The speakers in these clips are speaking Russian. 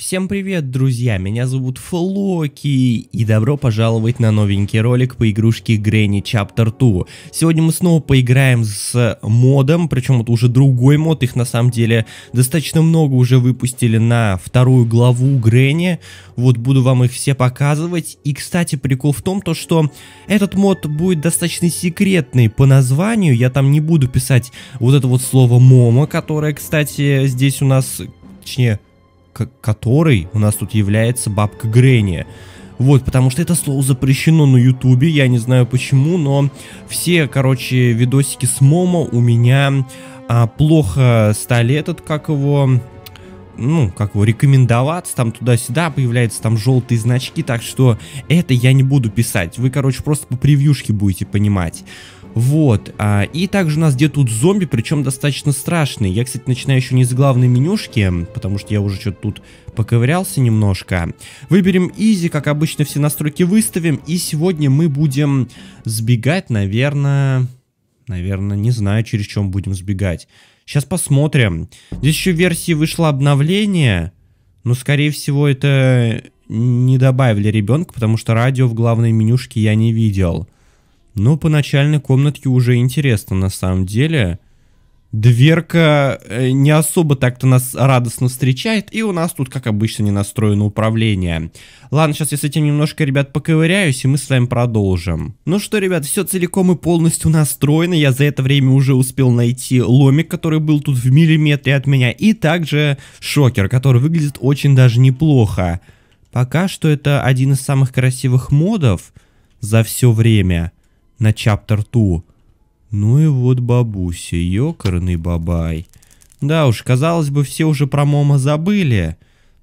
Всем привет, друзья, меня зовут Флоки, и добро пожаловать на новенький ролик по игрушке Granny Chapter 2. Сегодня мы снова поиграем с модом, причем это уже другой мод, их на самом деле достаточно много уже выпустили на вторую главу Грэнни. вот буду вам их все показывать. И, кстати, прикол в том, то что этот мод будет достаточно секретный по названию, я там не буду писать вот это вот слово "Мома", которое, кстати, здесь у нас, точнее, которой у нас тут является бабка Гренни. Вот, потому что это слово запрещено на ютубе, я не знаю почему, но все, короче, видосики с Момо у меня а, плохо стали этот, как его, ну, как его, рекомендоваться, там туда-сюда появляются там желтые значки, так что это я не буду писать, вы, короче, просто по превьюшке будете понимать. Вот, а, и также у нас где тут зомби, причем достаточно страшные. Я, кстати, начинаю еще не с главной менюшки, потому что я уже что-то тут поковырялся немножко. Выберем изи, как обычно все настройки выставим, и сегодня мы будем сбегать, наверное... Наверное, не знаю, через чем будем сбегать. Сейчас посмотрим. Здесь еще в версии вышло обновление, но, скорее всего, это не добавили ребенка, потому что радио в главной менюшке я не видел. Ну, по начальной комнатке уже интересно, на самом деле. Дверка э, не особо так-то нас радостно встречает, и у нас тут, как обычно, не настроено управление. Ладно, сейчас я с этим немножко, ребят, поковыряюсь, и мы с вами продолжим. Ну что, ребят, все целиком и полностью настроено, я за это время уже успел найти ломик, который был тут в миллиметре от меня, и также шокер, который выглядит очень даже неплохо. Пока что это один из самых красивых модов за все время на чаптер 2. Ну и вот бабуся, ёкарный бабай. Да уж, казалось бы, все уже про Мома забыли,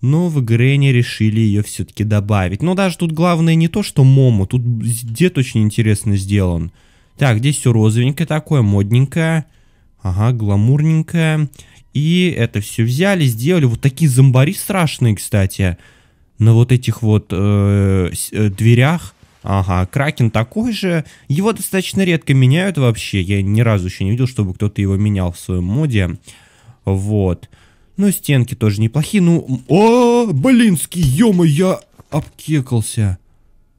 но в игре не решили ее все-таки добавить. Но ну, даже тут главное не то, что Момо, тут дед очень интересно сделан. Так, здесь все розовенькое такое, модненькое, ага, гламурненькое. И это все взяли, сделали. Вот такие зомбари страшные, кстати, на вот этих вот э, э, дверях. Ага, Кракен такой же. Его достаточно редко меняют вообще. Я ни разу еще не видел, чтобы кто-то его менял в своем моде. Вот. Ну, стенки тоже неплохие. Ну, о, блинский, ё я обкекался.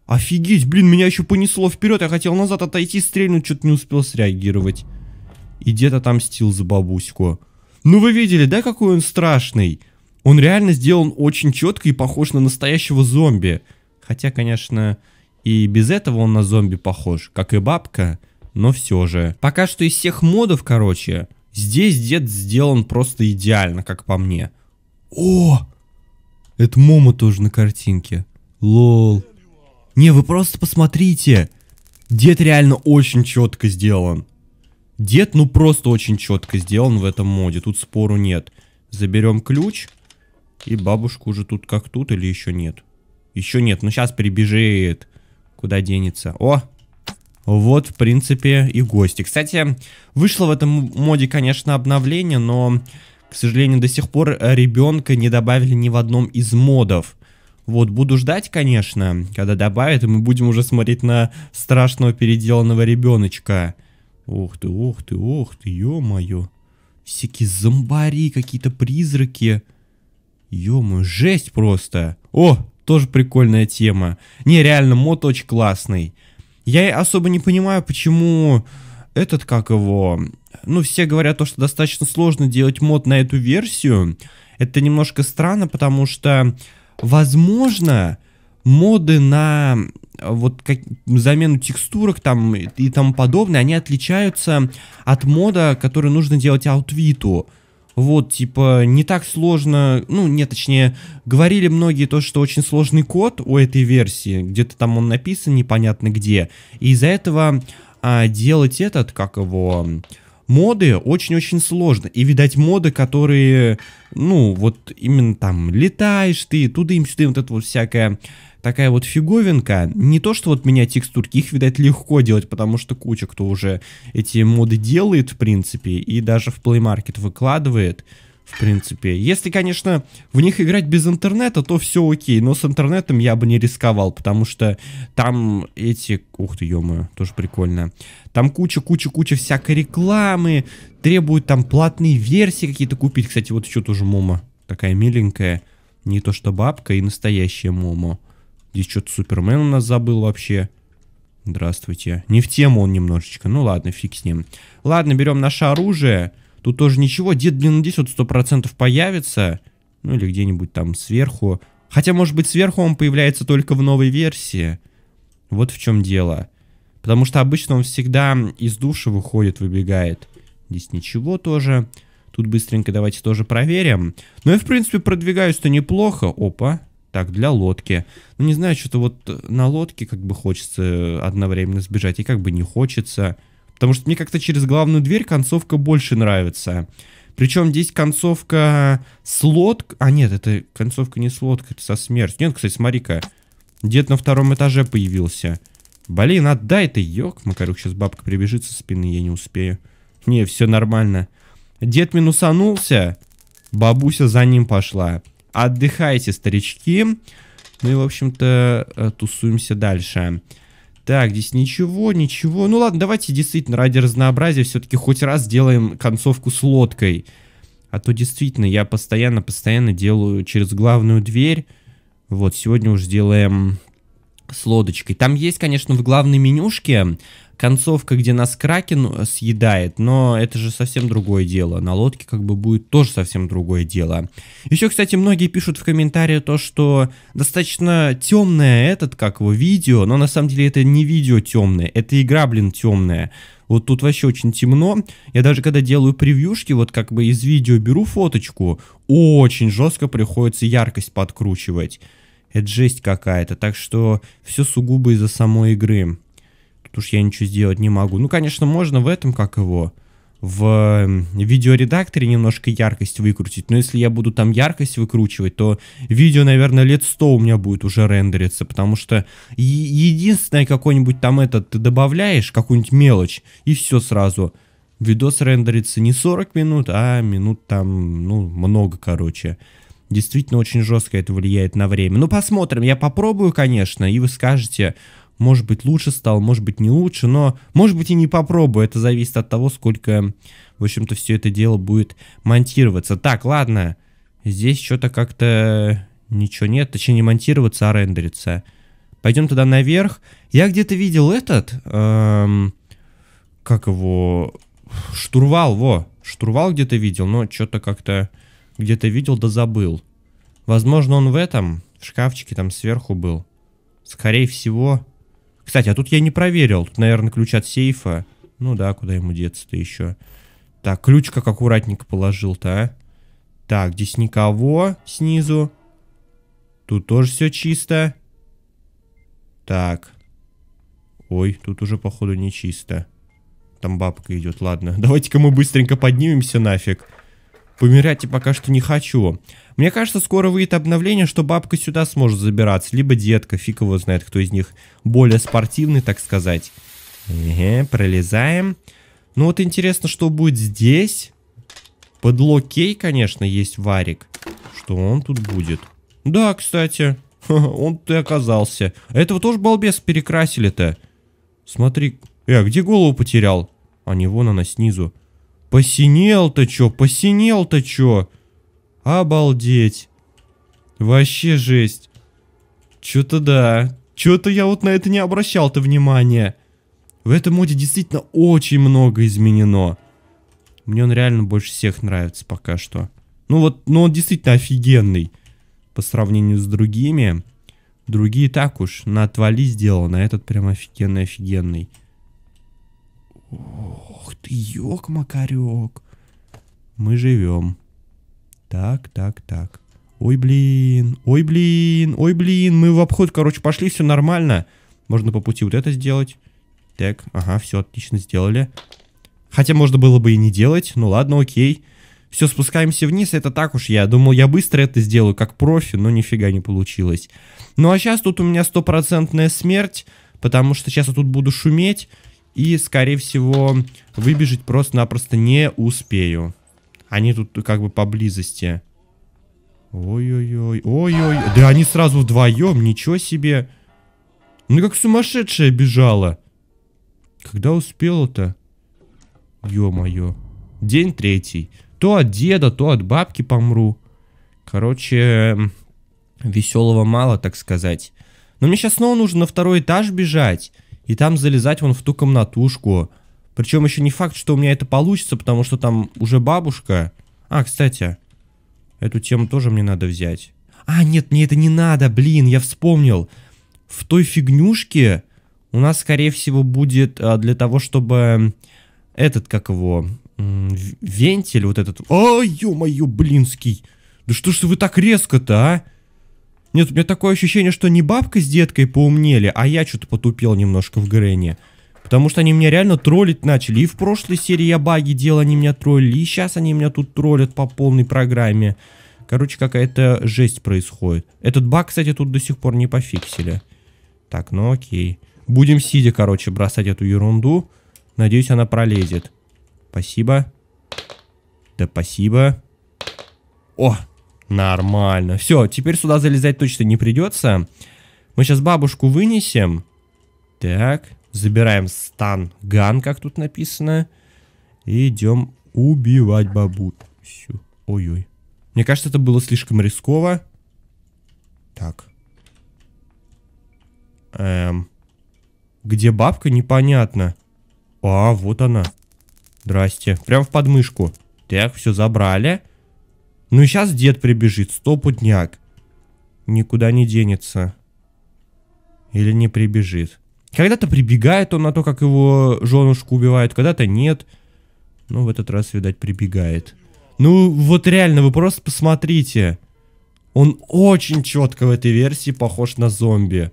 Офигеть, блин, меня еще понесло вперед. Я хотел назад отойти, стрельнуть, что-то не успел среагировать. И дед отомстил за бабуську. Ну, вы видели, да, какой он страшный? Он реально сделан очень четко и похож на настоящего зомби. Хотя, конечно, и без этого он на зомби похож, как и бабка, но все же. Пока что из всех модов, короче, здесь дед сделан просто идеально, как по мне. О! Это Момо тоже на картинке. Лол. Не, вы просто посмотрите. Дед реально очень четко сделан. Дед, ну просто очень четко сделан в этом моде, тут спору нет. Заберем ключ, и бабушку уже тут как тут или еще нет? Еще нет, но ну, сейчас прибежит. Куда денется? О, вот, в принципе, и гости. Кстати, вышло в этом моде, конечно, обновление, но, к сожалению, до сих пор ребенка не добавили ни в одном из модов. Вот, буду ждать, конечно, когда добавят, и мы будем уже смотреть на страшного переделанного ребеночка. Ух ты, ух ты, ух ты, ё-моё. Всякие зомбари, какие-то призраки. Ё-моё, жесть просто. О, тоже прикольная тема. Не, реально, мод очень классный. Я особо не понимаю, почему этот, как его... Ну, все говорят то, что достаточно сложно делать мод на эту версию. Это немножко странно, потому что, возможно, моды на вот как, замену текстурок там и, и тому подобное, они отличаются от мода, который нужно делать аутвиту. Вот, типа, не так сложно, ну, нет, точнее, говорили многие то, что очень сложный код у этой версии, где-то там он написан непонятно где, и из-за этого а, делать этот, как его, моды очень-очень сложно. И, видать, моды, которые, ну, вот именно там летаешь ты, туда тудым сюда, вот это вот всякая такая вот фиговинка. Не то, что вот менять текстурки, их, видать, легко делать, потому что куча кто уже эти моды делает, в принципе, и даже в Play Market выкладывает в принципе. Если, конечно, в них играть без интернета, то все окей, но с интернетом я бы не рисковал, потому что там эти... Ух ты, ё тоже прикольно. Там куча-куча-куча всякой рекламы, требуют там платные версии какие-то купить. Кстати, вот еще тоже Мома, такая миленькая, не то что бабка, и настоящая Мома. Здесь что-то Супермен у нас забыл вообще. Здравствуйте. Не в тему он немножечко. Ну ладно, фиг с ним. Ладно, берем наше оружие. Тут тоже ничего. Дед, блин, надеюсь, вот 100% появится. Ну или где-нибудь там сверху. Хотя, может быть, сверху он появляется только в новой версии. Вот в чем дело. Потому что обычно он всегда из души выходит, выбегает. Здесь ничего тоже. Тут быстренько давайте тоже проверим. Ну и в принципе, продвигаюсь-то неплохо. Опа. Так, для лодки. Ну, не знаю, что-то вот на лодке как бы хочется одновременно сбежать, и как бы не хочется. Потому что мне как-то через главную дверь концовка больше нравится. Причем здесь концовка с лодкой... А нет, это концовка не с лодкой, это со смертью. Нет, кстати, смотри-ка. Дед на втором этаже появился. Блин, отдай ты, ёк. Макарук, сейчас бабка прибежит со спины, я не успею. Не, все нормально. Дед минусанулся. Бабуся за ним пошла. Отдыхайте, старички. Ну и, в общем-то, э, тусуемся дальше. Дальше. Так, здесь ничего, ничего. Ну ладно, давайте действительно ради разнообразия все-таки хоть раз сделаем концовку с лодкой. А то действительно я постоянно-постоянно делаю через главную дверь. Вот, сегодня уже сделаем с лодочкой. Там есть, конечно, в главной менюшке концовка, где нас Кракен э, съедает, но это же совсем другое дело. На лодке как бы будет тоже совсем другое дело. Еще, кстати, многие пишут в комментарии то, что достаточно темное этот, как его, видео, но на самом деле это не видео темное, это игра, блин, темная. Вот тут вообще очень темно. Я даже когда делаю превьюшки, вот как бы из видео беру фоточку, очень жестко приходится яркость подкручивать. Это жесть какая-то, так что все сугубо из-за самой игры потому что я ничего сделать не могу. Ну, конечно, можно в этом, как его, в эм, видеоредакторе немножко яркость выкрутить, но если я буду там яркость выкручивать, то видео, наверное, лет 100 у меня будет уже рендериться, потому что единственное какой-нибудь там этот, ты добавляешь какую-нибудь мелочь, и все сразу. Видос рендерится не 40 минут, а минут там, ну, много, короче. Действительно, очень жестко это влияет на время. Ну, посмотрим, я попробую, конечно, и вы скажете, может быть лучше стал, может быть не лучше, но может быть и не попробую. Это зависит от того, сколько, в общем-то, все это дело будет монтироваться. Так, ладно. Здесь что-то как-то ничего нет. Точнее, не монтироваться, а рендериться. Пойдем туда наверх. Я где-то видел этот... Эм, как его... Штурвал, во. Штурвал где-то видел, но что-то как-то... Где-то видел, да забыл. Возможно, он в этом... В шкафчике там сверху был. Скорее всего... Кстати, а тут я не проверил. Тут, наверное, ключ от сейфа. Ну да, куда ему деться-то еще? Так, ключ как аккуратненько положил-то, а? Так, здесь никого снизу. Тут тоже все чисто. Так. Ой, тут уже, походу, не чисто. Там бабка идет, ладно. Давайте-ка мы быстренько поднимемся нафиг. Помирать я пока что не хочу. Мне кажется, скоро выйдет обновление, что бабка сюда сможет забираться. Либо детка, фиг его знает, кто из них более спортивный, так сказать. Эге, пролезаем. Ну вот интересно, что будет здесь. Под локей, конечно, есть варик. Что он тут будет? Да, кстати, он ты оказался. Этого тоже балбес перекрасили-то. Смотри. Э, а где голову потерял? А не вон она снизу. Посинел-то чё, посинел-то чё? Обалдеть. Вообще жесть. Чё-то да. Чё-то я вот на это не обращал-то внимания. В этом моде действительно очень много изменено. Мне он реально больше всех нравится пока что. Ну вот, ну он действительно офигенный. По сравнению с другими. Другие так уж на отвали сделаны, а этот прям офигенный-офигенный. Ох ты, ёк-макарёк. Мы живем. Так, так, так. Ой, блин, ой, блин, ой, блин. Мы в обход, короче, пошли, все нормально. Можно по пути вот это сделать. Так, ага, все отлично сделали. Хотя можно было бы и не делать. Ну ладно, окей. Все, спускаемся вниз, это так уж я. Думал, я быстро это сделаю, как профи, но нифига не получилось. Ну а сейчас тут у меня стопроцентная смерть, потому что сейчас я тут буду шуметь. И, скорее всего, выбежать просто-напросто не успею. Они тут как бы поблизости. Ой-ой-ой, ой-ой. Да они сразу вдвоем, ничего себе. Ну как сумасшедшая бежала. Когда успела-то? Ё-моё. День третий. То от деда, то от бабки помру. Короче, веселого мало, так сказать. Но мне сейчас снова нужно на второй этаж бежать и там залезать вон в ту комнатушку. Причем еще не факт, что у меня это получится, потому что там уже бабушка. А, кстати, эту тему тоже мне надо взять. А, нет, мне это не надо, блин, я вспомнил. В той фигнюшке у нас, скорее всего, будет а, для того, чтобы этот, как его, вентиль вот этот... А, ё-моё, блинский! Да что ж вы так резко-то, а? Нет, у меня такое ощущение, что не бабка с деткой поумнели, а я что-то потупел немножко в Грэне. Потому что они меня реально троллить начали. И в прошлой серии я баги делал, они меня троллили. И сейчас они меня тут троллят по полной программе. Короче, какая-то жесть происходит. Этот баг, кстати, тут до сих пор не пофиксили. Так, ну окей. Будем сидя, короче, бросать эту ерунду. Надеюсь, она пролезет. Спасибо. Да спасибо. О, Нормально. Все, теперь сюда залезать точно не придется. Мы сейчас бабушку вынесем. Так, забираем стан ган, как тут написано. И идем убивать бабу. Ой-ой. Мне кажется, это было слишком рисково. Так. Эм. Где бабка, непонятно. А, вот она. Здрасте. Прям в подмышку. Так, все забрали. Ну и сейчас дед прибежит, стопутняк. Никуда не денется. Или не прибежит. Когда-то прибегает он на то, как его женушку убивают, когда-то нет. Ну, в этот раз, видать, прибегает. Ну, вот реально, вы просто посмотрите. Он очень четко в этой версии похож на зомби.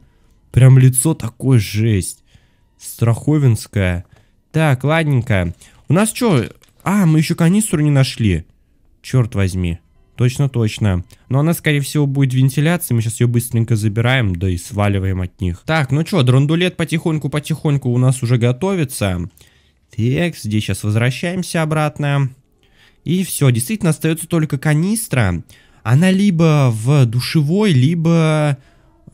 Прям лицо такой жесть. Страховинская. Так, ладненько. У нас что? А, мы еще канистру не нашли. Черт возьми. Точно-точно. Но она, скорее всего, будет вентиляцией. Мы сейчас ее быстренько забираем, да и сваливаем от них. Так, ну что, драндулет потихоньку-потихоньку у нас уже готовится. Так, здесь сейчас возвращаемся обратно. И все, действительно остается только канистра. Она либо в душевой, либо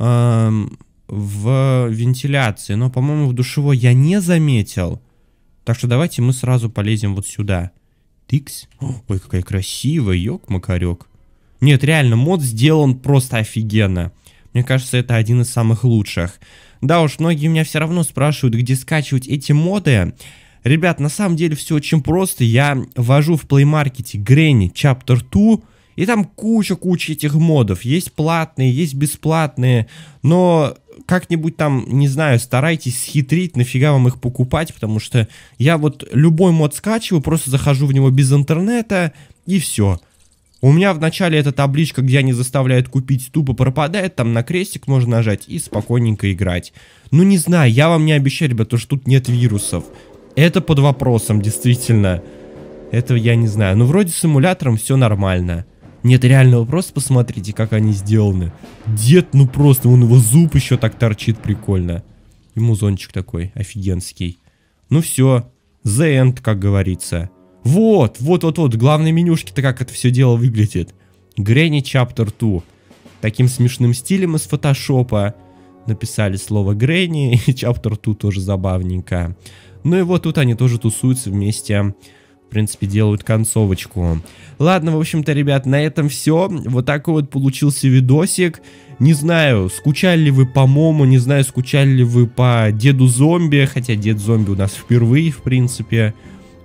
э, в вентиляции. Но, по-моему, в душевой я не заметил. Так что давайте мы сразу полезем вот сюда. Сюда. X. Ой, какая красивая, ёк-макарёк. Нет, реально, мод сделан просто офигенно. Мне кажется, это один из самых лучших. Да уж, многие меня все равно спрашивают, где скачивать эти моды. Ребят, на самом деле все очень просто. Я ввожу в Play Market Granny Chapter 2, и там куча-куча этих модов. Есть платные, есть бесплатные, но как-нибудь там, не знаю, старайтесь схитрить, нафига вам их покупать, потому что я вот любой мод скачиваю, просто захожу в него без интернета и все. У меня вначале эта табличка, где они заставляют купить, тупо пропадает, там на крестик можно нажать и спокойненько играть. Ну не знаю, я вам не обещаю, ребят, то что тут нет вирусов. Это под вопросом, действительно. Это я не знаю. Ну вроде с эмулятором все нормально. Нет, реального вы просто посмотрите, как они сделаны. Дед, ну просто, он его зуб еще так торчит прикольно. ему музончик такой, офигенский. Ну все, the end, как говорится. Вот, вот, вот, вот, главные менюшки-то как это все дело выглядит. Гренни Chapter 2. Таким смешным стилем из фотошопа. Написали слово Гренни, и Chapter 2 тоже забавненько. Ну и вот тут они тоже тусуются вместе в принципе, делают концовочку. Ладно, в общем-то, ребят, на этом все. Вот такой вот получился видосик. Не знаю, скучали ли вы по Мому, не знаю, скучали ли вы по Деду Зомби, хотя Дед Зомби у нас впервые, в принципе.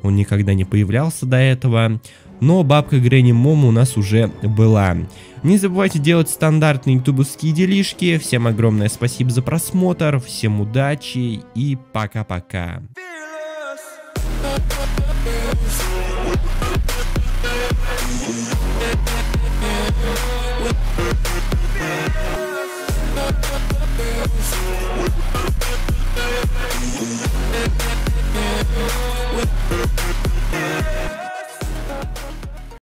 Он никогда не появлялся до этого. Но бабка Гренни Мому у нас уже была. Не забывайте делать стандартные ютубовские делишки. Всем огромное спасибо за просмотр, всем удачи и пока-пока. Yeah.